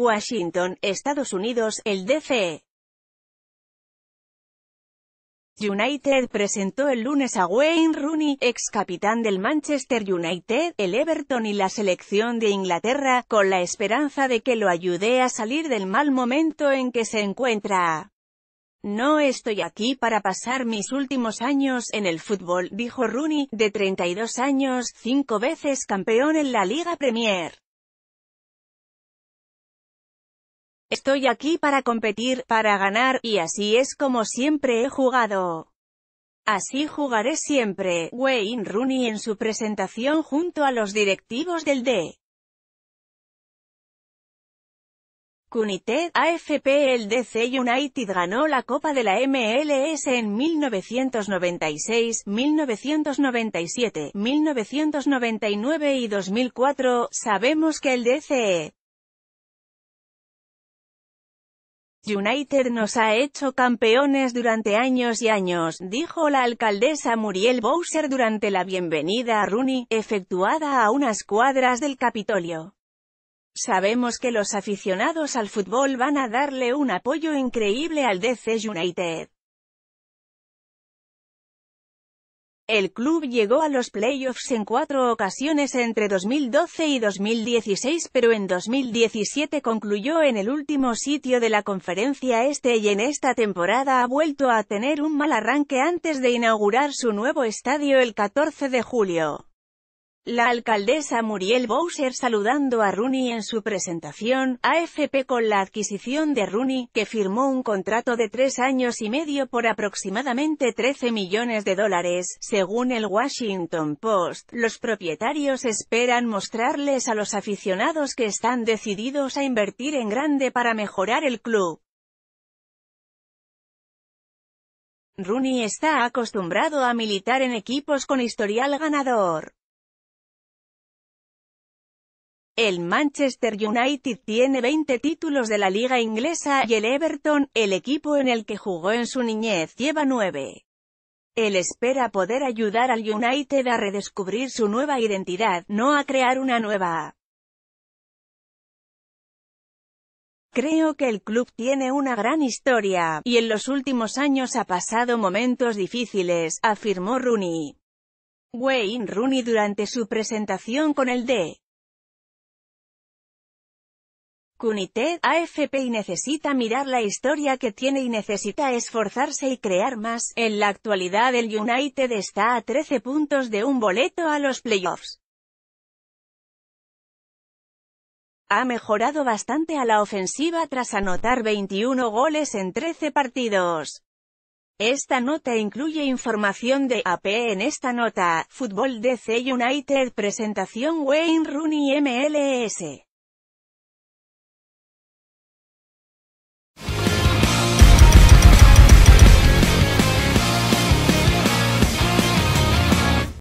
Washington, Estados Unidos, el D.C. E. United presentó el lunes a Wayne Rooney, ex capitán del Manchester United, el Everton y la selección de Inglaterra, con la esperanza de que lo ayude a salir del mal momento en que se encuentra. No estoy aquí para pasar mis últimos años en el fútbol, dijo Rooney, de 32 años, cinco veces campeón en la Liga Premier. Estoy aquí para competir, para ganar, y así es como siempre he jugado. Así jugaré siempre, Wayne Rooney en su presentación junto a los directivos del D. Cunited, AFP el DC United ganó la Copa de la MLS en 1996, 1997, 1999 y 2004, sabemos que el DCE United nos ha hecho campeones durante años y años, dijo la alcaldesa Muriel Bowser durante la bienvenida a Rooney, efectuada a unas cuadras del Capitolio. Sabemos que los aficionados al fútbol van a darle un apoyo increíble al DC United. El club llegó a los playoffs en cuatro ocasiones entre 2012 y 2016 pero en 2017 concluyó en el último sitio de la conferencia este y en esta temporada ha vuelto a tener un mal arranque antes de inaugurar su nuevo estadio el 14 de julio. La alcaldesa Muriel Bowser saludando a Rooney en su presentación, AFP con la adquisición de Rooney, que firmó un contrato de tres años y medio por aproximadamente 13 millones de dólares, según el Washington Post, los propietarios esperan mostrarles a los aficionados que están decididos a invertir en grande para mejorar el club. Rooney está acostumbrado a militar en equipos con historial ganador. El Manchester United tiene 20 títulos de la liga inglesa y el Everton, el equipo en el que jugó en su niñez, lleva 9. Él espera poder ayudar al United a redescubrir su nueva identidad, no a crear una nueva. Creo que el club tiene una gran historia, y en los últimos años ha pasado momentos difíciles, afirmó Rooney. Wayne Rooney durante su presentación con el D. Cunited AFP y necesita mirar la historia que tiene y necesita esforzarse y crear más. En la actualidad el United está a 13 puntos de un boleto a los playoffs. Ha mejorado bastante a la ofensiva tras anotar 21 goles en 13 partidos. Esta nota incluye información de AP en esta nota, Fútbol DC United Presentación Wayne Rooney MLS